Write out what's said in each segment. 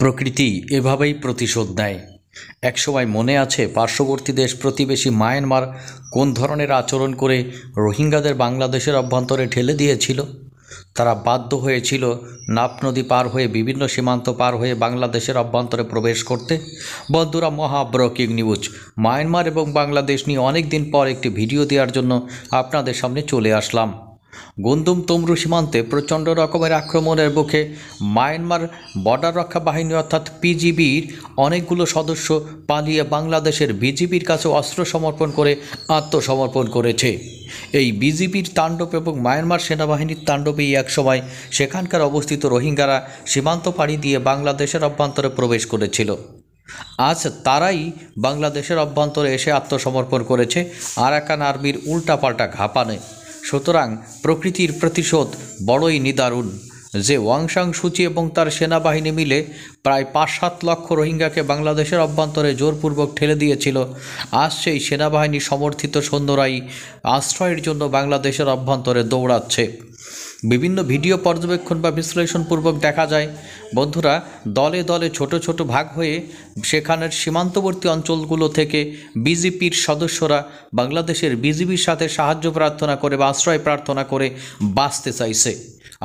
প্রকৃতি এভাবেই প্রতিশোধ নেয় একসময় মনে আছে পার্শ্ববর্তী দেশ প্রতিবেশী মায়ানমার কোন ধরনের আচরণ করে রোহিঙ্গাদের বাংলাদেশের অভ্যন্তরে ঠেলে দিয়েছিল তারা বাধ্য হয়েছিল নাপ নদী পার হয়ে বিভিন্ন সীমান্ত পার হয়ে বাংলাদেশের অভ্যন্তরে প্রবেশ করতে বন্ধুরা মহাব্রকিং নিউজ মায়ানমার এবং বাংলাদেশ নিয়ে অনেক দিন পর একটি ভিডিও দেওয়ার জন্য আপনাদের সামনে চলে আসলাম গন্দুম তমরু সীমান্তে প্রচণ্ড রকমের আক্রমণের মুখে মায়ানমার বর্ডার রক্ষা বাহিনী অর্থাৎ পিজিবির অনেকগুলো সদস্য পালিয়ে বাংলাদেশের বিজিবির কাছে অস্ত্র সমর্পণ করে আত্মসমর্পণ করেছে এই বিজিবির তাণ্ডব এবং মায়ানমার সেনাবাহিনীর তাণ্ডবেই একসময় সেখানকার অবস্থিত রোহিঙ্গারা সীমান্ত পাড়ি দিয়ে বাংলাদেশের অভ্যন্তরে প্রবেশ করেছিল আজ তারাই বাংলাদেশের অভ্যন্তরে এসে আত্মসমর্পণ করেছে আরাকান আর্মির উল্টাপাল্টা ঘাপানে সুতরাং প্রকৃতির প্রতিশোধ বড়ই নিদারুণ যে ওয়াংশাং সুচি এবং তার সেনাবাহিনী মিলে প্রায় পাঁচ সাত লক্ষ রোহিঙ্গাকে বাংলাদেশের অভ্যন্তরে জোরপূর্বক ঠেলে দিয়েছিল আজ সেই সেনাবাহিনী সমর্থিত সৈন্যরাই আশ্রয়ের জন্য বাংলাদেশের অভ্যন্তরে দৌড়াচ্ছে বিভিন্ন ভিডিও পর্যবেক্ষণ বা বিশ্লেষণপূর্বক দেখা যায় বন্ধুরা দলে দলে ছোট ছোট ভাগ হয়ে সেখানের সীমান্তবর্তী অঞ্চলগুলো থেকে বিজেপির সদস্যরা বাংলাদেশের বিজিবির সাথে সাহায্য প্রার্থনা করে বা আশ্রয় প্রার্থনা করে বাঁচতে চাইছে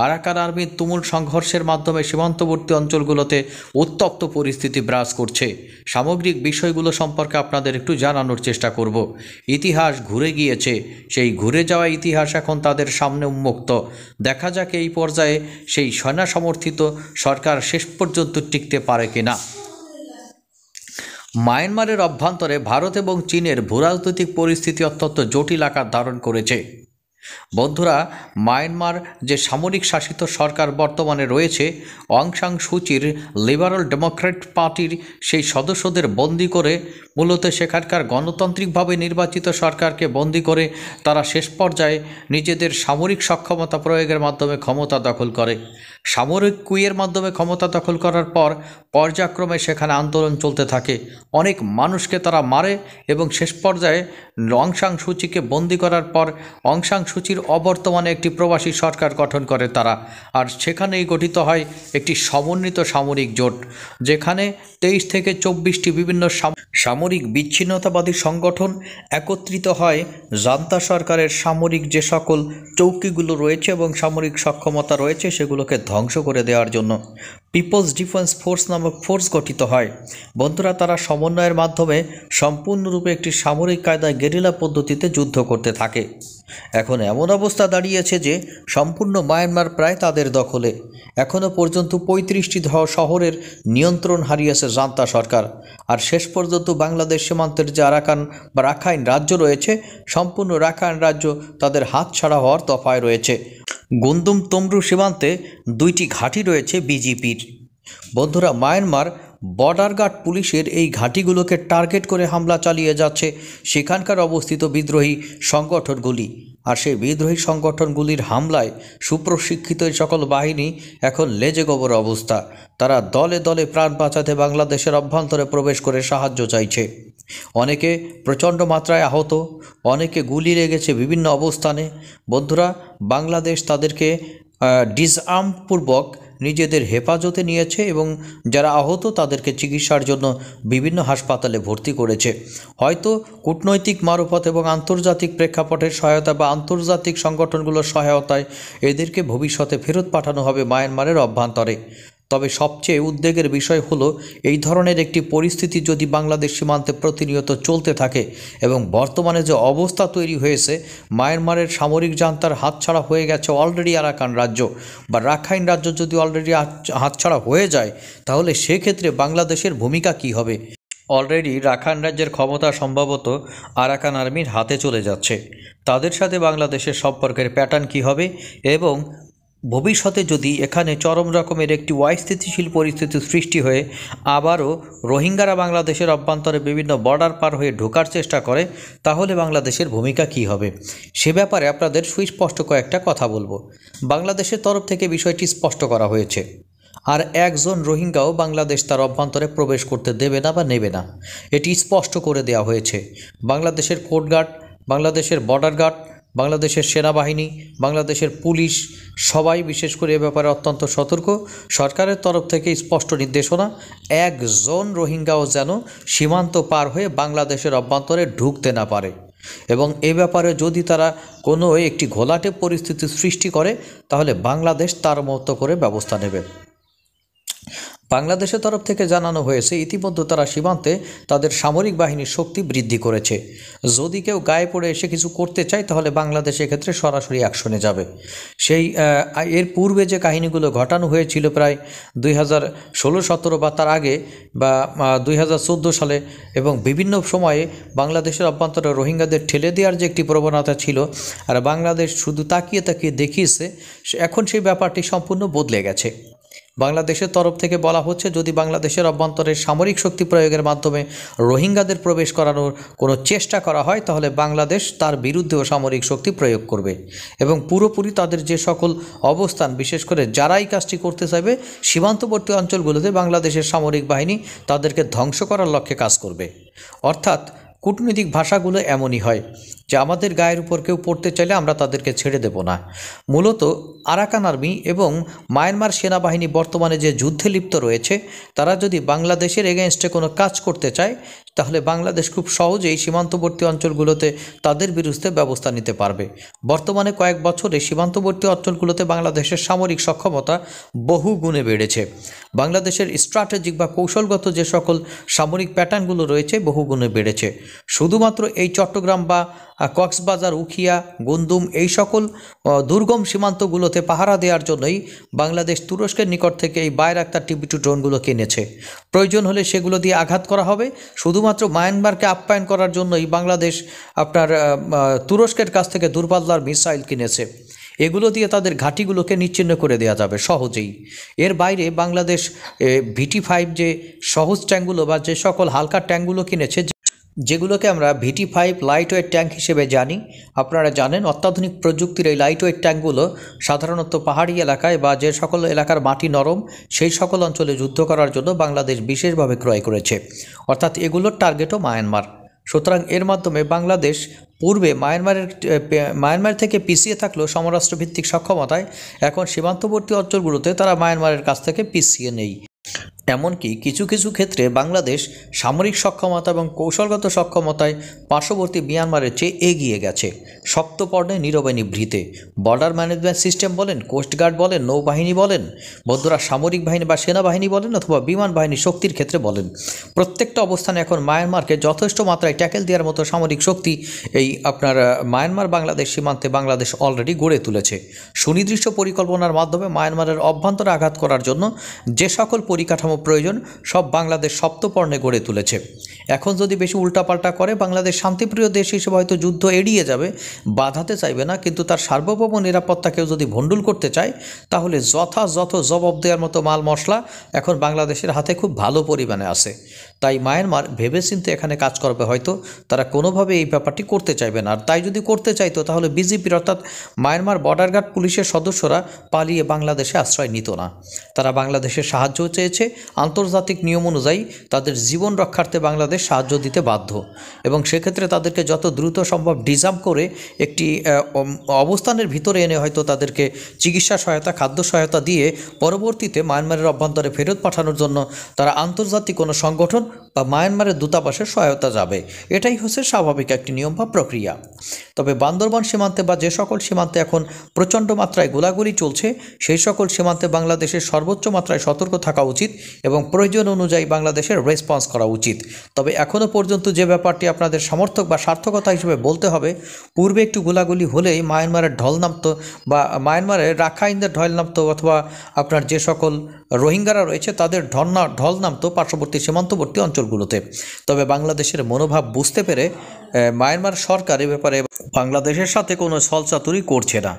আরাকান আর্মির তুমুল সংঘর্ষের মাধ্যমে সীমান্তবর্তী অঞ্চলগুলোতে উত্তপ্ত পরিস্থিতি ব্রাস করছে সামগ্রিক বিষয়গুলো সম্পর্কে আপনাদের একটু জানানোর চেষ্টা করব ইতিহাস ঘুরে গিয়েছে সেই ঘুরে যাওয়া ইতিহাস এখন তাদের সামনে উন্মুক্ত দেখা যাক এই পর্যায়ে সেই সেনা সমর্থিত সরকার শেষ পর্যন্ত টিকতে পারে কিনা মায়ানমারের অভ্যন্তরে ভারত এবং চীনের ভূরাজনৈতিক পরিস্থিতি অত্যন্ত জটিল আকার ধারণ করেছে বন্ধুরা মায়ানমার যে সামরিক শাসিত সরকার বর্তমানে রয়েছে অংশাং সুচির লিবারাল ডেমোক্রেট পার্টির সেই সদস্যদের বন্দি করে মূলত সেখানকার গণতান্ত্রিকভাবে নির্বাচিত সরকারকে বন্দী করে তারা শেষ পর্যায়ে নিজেদের সামরিক সক্ষমতা প্রয়োগের মাধ্যমে ক্ষমতা দখল করে সামরিক কুইয়ের মাধ্যমে ক্ষমতা দখল করার পর পর্যায়ক্রমে সেখানে আন্দোলন চলতে থাকে অনেক মানুষকে তারা মারে এবং শেষ পর্যায়ে অংশাং সূচিকে বন্দি করার পর অংশাং সূচির অবর্তমানে একটি প্রবাসী সরকার গঠন করে তারা আর সেখানেই গঠিত হয় একটি সমন্বিত সামরিক জোট যেখানে তেইশ থেকে চব্বিশটি বিভিন্ন সামরিক সামরিক বিচ্ছিন্নতাবাদী সংগঠন একত্রিত হয় জান্তা সরকারের সামরিক যে সকল চৌকিগুলো রয়েছে এবং সামরিক সক্ষমতা রয়েছে সেগুলোকে ধ্বংস করে দেওয়ার জন্য পিপলস ডিফেন্স ফোর্স নামক ফোর্স গঠিত হয় বন্ধুরা তারা সমন্বয়ের মাধ্যমে সম্পূর্ণরূপে একটি সামরিক কায়দায় গেরিলা পদ্ধতিতে যুদ্ধ করতে থাকে এখন এমন অবস্থা দাঁড়িয়েছে যে সম্পূর্ণ মায়ানমার প্রায় তাদের দখলে এখনও পর্যন্ত পঁয়ত্রিশটি শহরের নিয়ন্ত্রণ হারিয়েছে জান্তা সরকার আর শেষ পর্যন্ত বাংলাদেশ সীমান্তের যে আরাকান বা রাখাইন রাজ্য রয়েছে সম্পূর্ণ রাখাইন রাজ্য তাদের হাত ছাড়া হওয়ার তফায় রয়েছে গুন্দুম তমরু সীমান্তে দুইটি ঘাঁটি রয়েছে বিজিপির বন্ধুরা মায়ানমার বর্ডার গার্ড পুলিশের এই ঘাঁটিগুলোকে টার্গেট করে হামলা চালিয়ে যাচ্ছে সেখানকার অবস্থিত বিদ্রোহী সংগঠনগুলি আর সেই বিদ্রোহী সংগঠনগুলির হামলায় সুপ্রশিক্ষিত এই সকল বাহিনী এখন লেজে গোবর অবস্থা তারা দলে দলে প্রাণ বাঁচাতে বাংলাদেশের অভ্যন্তরে প্রবেশ করে সাহায্য চাইছে অনেকে প্রচণ্ড মাত্রায় আহত অনেকে গুলি লেগেছে বিভিন্ন অবস্থানে বন্ধুরা বাংলাদেশ তাদেরকে ডিসআর্মপূর্বক নিজেদের হেফাজতে নিয়েছে এবং যারা আহত তাদেরকে চিকিৎসার জন্য বিভিন্ন হাসপাতালে ভর্তি করেছে হয়তো কূটনৈতিক মারফত এবং আন্তর্জাতিক প্রেক্ষাপটের সহায়তা বা আন্তর্জাতিক সংগঠনগুলোর সহায়তায় এদেরকে ভবিষ্যতে ফেরত পাঠানো হবে মায়ানমারের অভ্যন্তরে তবে সবচেয়ে উদ্বেগের বিষয় হলো এই ধরনের একটি পরিস্থিতি যদি বাংলাদেশ সীমান্তে প্রতিনিয়ত চলতে থাকে এবং বর্তমানে যে অবস্থা তৈরি হয়েছে মায়ানমারের সামরিক জান্তার হাতছাড়া হয়ে গেছে অলরেডি আরাকান রাজ্য বা রাখাইন রাজ্য যদি অলরেডি হাতছাড়া হয়ে যায় তাহলে সেক্ষেত্রে বাংলাদেশের ভূমিকা কি হবে অলরেডি রাখান রাজ্যের ক্ষমতা সম্ভবত আরাকান আর্মির হাতে চলে যাচ্ছে তাদের সাথে বাংলাদেশের সম্পর্কের প্যাটার্ন কি হবে এবং ভবিষ্যতে যদি এখানে চরম রকমের একটি অস্থিতিশীল পরিস্থিতি সৃষ্টি হয়ে আবারও রোহিঙ্গারা বাংলাদেশের অভ্যন্তরে বিভিন্ন বর্ডার পার হয়ে ঢোকার চেষ্টা করে তাহলে বাংলাদেশের ভূমিকা কি হবে সে ব্যাপারে আপনাদের সুস্পষ্ট কয়েকটা কথা বলবো বাংলাদেশের তরফ থেকে বিষয়টি স্পষ্ট করা হয়েছে আর একজন রোহিঙ্গাও বাংলাদেশ তার অভ্যন্তরে প্রবেশ করতে দেবে না বা নেবে না এটি স্পষ্ট করে দেওয়া হয়েছে বাংলাদেশের কোর্ট গার্ড বাংলাদেশের বর্ডার গার্ড বাংলাদেশের সেনাবাহিনী বাংলাদেশের পুলিশ সবাই বিশেষ করে এ ব্যাপারে অত্যন্ত সতর্ক সরকারের তরফ থেকে স্পষ্ট নির্দেশনা এক রোহিঙ্গাও যেন সীমান্ত পার হয়ে বাংলাদেশের অভ্যন্তরে ঢুকতে না পারে এবং এ ব্যাপারে যদি তারা কোনো একটি ঘোলাটে পরিস্থিতি সৃষ্টি করে তাহলে বাংলাদেশ তার মতো করে ব্যবস্থা নেবে বাংলাদেশের তরফ থেকে জানানো হয়েছে ইতিমধ্যে তারা সীমান্তে তাদের সামরিক বাহিনীর শক্তি বৃদ্ধি করেছে যদি কেউ গায়ে পড়ে এসে কিছু করতে চায় তাহলে বাংলাদেশ ক্ষেত্রে সরাসরি অ্যাকশনে যাবে সেই এর পূর্বে যে কাহিনীগুলো ঘটানো হয়েছিল প্রায় দুই হাজার ষোলো সতেরো বা তার আগে বা দুই হাজার চোদ্দো সালে এবং বিভিন্ন সময়ে বাংলাদেশের অভ্যন্তরে রোহিঙ্গাদের ঠেলে দেওয়ার যে একটি প্রবণতা ছিল আর বাংলাদেশ শুধু তাকিয়ে তাকিয়ে দেখিয়েছে এখন সেই ব্যাপারটি সম্পূর্ণ বদলে গেছে বাংলাদেশের তরফ থেকে বলা হচ্ছে যদি বাংলাদেশের অভ্যন্তরে সামরিক শক্তি প্রয়োগের মাধ্যমে রোহিঙ্গাদের প্রবেশ করানোর কোনো চেষ্টা করা হয় তাহলে বাংলাদেশ তার বিরুদ্ধেও সামরিক শক্তি প্রয়োগ করবে এবং পুরোপুরি তাদের যে সকল অবস্থান বিশেষ করে যারাই কাজটি করতে চাইবে সীমান্তবর্তী অঞ্চলগুলোতে বাংলাদেশের সামরিক বাহিনী তাদেরকে ধ্বংস করার লক্ষ্যে কাজ করবে অর্থাৎ কূটনৈতিক ভাষাগুলো এমনই হয় যে আমাদের গায়ের উপর কেউ পড়তে চাইলে আমরা তাদেরকে ছেড়ে দেব না মূলত আরাকান আর্মি এবং মায়ানমার সেনাবাহিনী বর্তমানে যে যুদ্ধে লিপ্ত রয়েছে তারা যদি বাংলাদেশের এগেনস্টে কোনো কাজ করতে চায় তাহলে বাংলাদেশ খুব সহজেই সীমান্তবর্তী অঞ্চলগুলোতে তাদের বিরুদ্ধে ব্যবস্থা নিতে পারবে বর্তমানে কয়েক বছরে সীমান্তবর্তী অঞ্চলগুলোতে বাংলাদেশের সামরিক সক্ষমতা বহু গুণে বেড়েছে বাংলাদেশের স্ট্র্যাটেজিক বা কৌশলগত যে সকল সামরিক প্যাটার্নগুলো রয়েছে বহু গুণে বেড়েছে শুধুমাত্র এই চট্টগ্রাম বা কক্সবাজার উখিয়া গুন্দুম এই সকল দুর্গম সীমান্তগুলোতে পাহারা দেওয়ার জন্যই বাংলাদেশ তুরস্কের নিকট থেকে এই বায়রাক্তার টিবি টু ড্রোনগুলো কিনেছে প্রয়োজন হলে সেগুলো দিয়ে আঘাত করা হবে শুধুমাত্র শুধুমাত্র মায়ানমারকে আপ্যায়ন করার জন্যই বাংলাদেশ আপনার তুরস্কের কাছ থেকে দূরপাল্লার মিসাইল কিনেছে এগুলো দিয়ে তাদের ঘাঁটিগুলোকে নিচ্ছিন্ন করে দেওয়া যাবে সহজেই এর বাইরে বাংলাদেশ ভিটি ফাইভ যে সহজ ট্যাঙ্কগুলো বা যে সকল হালকা ট্যাঙ্কগুলো কিনেছে যেগুলোকে আমরা VT five light weight tank হিসেবে জানি আপনারা জানেন অত্যাধুনিক প্রযুক্তির এই লাইট ওয়েট ট্যাঙ্কগুলো সাধারণত পাহাড়ি এলাকায় বা যে সকল এলাকার মাটি নরম সেই সকল অঞ্চলে যুদ্ধ করার জন্য বাংলাদেশ বিশেষভাবে ক্রয় করেছে অর্থাৎ এগুলোর টার্গেটও মায়ানমার সুতরাং এর মাধ্যমে বাংলাদেশ পূর্বে মায়ানমারের মায়ানমার থেকে পিছিয়ে থাকলেও সমরাষ্ট্রভিত্তিক সক্ষমতায় এখন সীমান্তবর্তী অঞ্চলগুলোতে তারা মায়ানমারের কাছ থেকে পিছিয়ে নেই এমনকি কিছু কিছু ক্ষেত্রে বাংলাদেশ সামরিক সক্ষমতা এবং কৌশলগত সক্ষমতায় পার্শ্ববর্তী মিয়ানমারের চেয়ে এগিয়ে গেছে সপ্তপর্ণে নীরবে নিভৃতে বর্ডার ম্যানেজমেন্ট সিস্টেম বলেন কোস্টগার্ড বলেন নৌবাহিনী বলেন বন্ধুরা সামরিক বাহিনী বা সেনাবাহিনী বলেন অথবা বিমান বাহিনী শক্তির ক্ষেত্রে বলেন প্রত্যেকটা অবস্থানে এখন মায়ানমারকে যথেষ্ট মাত্রায় ট্যাকেল দেওয়ার মতো সামরিক শক্তি এই আপনার মায়ানমার বাংলাদেশ সীমান্তে বাংলাদেশ অলরেডি গড়ে তুলেছে সুনির্দিষ্ট পরিকল্পনার মাধ্যমে মায়ানমারের অভ্যন্তরে আঘাত করার জন্য যে সকল পরিকাঠামো প্রয়োজন সব বাংলাদেশ সপ্তপর্ণে গড়ে তুলেছে এখন যদি বেশি উল্টাপাল্টা করে বাংলাদেশ শান্তিপ্রিয় দেশ হিসেবে হয়তো যুদ্ধ এড়িয়ে যাবে বাধাতে চাইবে না কিন্তু তার সার্বভৌম নিরাপত্তা কেউ যদি ভণ্ডুল করতে চায় তাহলে যথাযথ জবাব দেওয়ার মতো মাল মশলা এখন বাংলাদেশের হাতে খুব ভালো পরিমাণে আছে তাই মায়ানমার ভেবেচিন্তে এখানে কাজ করবে হয়তো তারা কোনোভাবে এই ব্যাপারটি করতে চাইবে না আর তাই যদি করতে চাইতো তাহলে বিজেপির অর্থাৎ মায়ানমার বর্ডার গার্ড পুলিশের সদস্যরা পালিয়ে বাংলাদেশে আশ্রয় নিত না তারা বাংলাদেশের সাহায্য চেয়েছে আন্তর্জাতিক নিয়ম অনুযায়ী তাদের জীবন রক্ষার্থে বাংলাদেশ সাহায্য দিতে বাধ্য এবং সেক্ষেত্রে তাদেরকে যত দ্রুত সম্ভব ডিজার্ভ করে একটি অবস্থানের ভিতরে এনে হয়তো তাদেরকে চিকিৎসা সহায়তা খাদ্য সহায়তা দিয়ে পরবর্তীতে মায়ানমারের অভ্যন্তরে ফেরত পাঠানোর জন্য তারা আন্তর্জাতিক কোনো সংগঠন বা মায়ানমারের দূতাবাসের সহায়তা যাবে এটাই হচ্ছে স্বাভাবিক একটি নিয়ম বা প্রক্রিয়া তবে বান্দরবান সীমান্তে বা যে সকল সীমান্তে এখন প্রচণ্ড মাত্রায় গোলাগুলি চলছে সেই সকল সীমান্তে বাংলাদেশের সর্বোচ্চ মাত্রায় সতর্ক থাকা উচিত এবং প্রয়োজন অনুযায়ী বাংলাদেশের রেসপন্স করা উচিত তবে এখনও পর্যন্ত যে ব্যাপারটি আপনাদের সমর্থক বা সার্থকতা হিসেবে বলতে হবে পূর্বে একটু গোলাগুলি হলেই মায়ানমারের ঢল নামত বা মায়ানমারের রাখাইনদের ঢল নামত অথবা আপনার যে সকল রোহিঙ্গারা রয়েছে তাদের ঢল ঢল নামত পার্শ্ববর্তী সীমান্তবর্তী অঞ্চল অঞ্চলগুলোতে তবে বাংলাদেশের মনোভাব বুঝতে পেরে মায়ানমার সরকার এ ব্যাপারে বাংলাদেশের সাথে কোনো ছলচাতুরি করছে না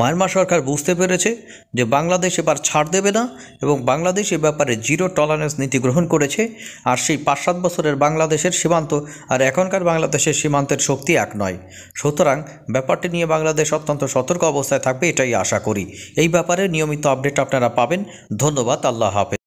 মায়ানমার সরকার বুঝতে পেরেছে যে বাংলাদেশ এবার ছাড় দেবে না এবং বাংলাদেশ এ ব্যাপারে জিরো টলারেন্স নীতি গ্রহণ করেছে আর সেই পাঁচ সাত বছরের বাংলাদেশের সীমান্ত আর এখনকার বাংলাদেশের সীমান্তের শক্তি এক নয় সুতরাং ব্যাপারটি নিয়ে বাংলাদেশ অত্যন্ত সতর্ক অবস্থায় থাকবে এটাই আশা করি এই ব্যাপারে নিয়মিত আপডেট আপনারা পাবেন ধন্যবাদ আল্লাহ হাফেজ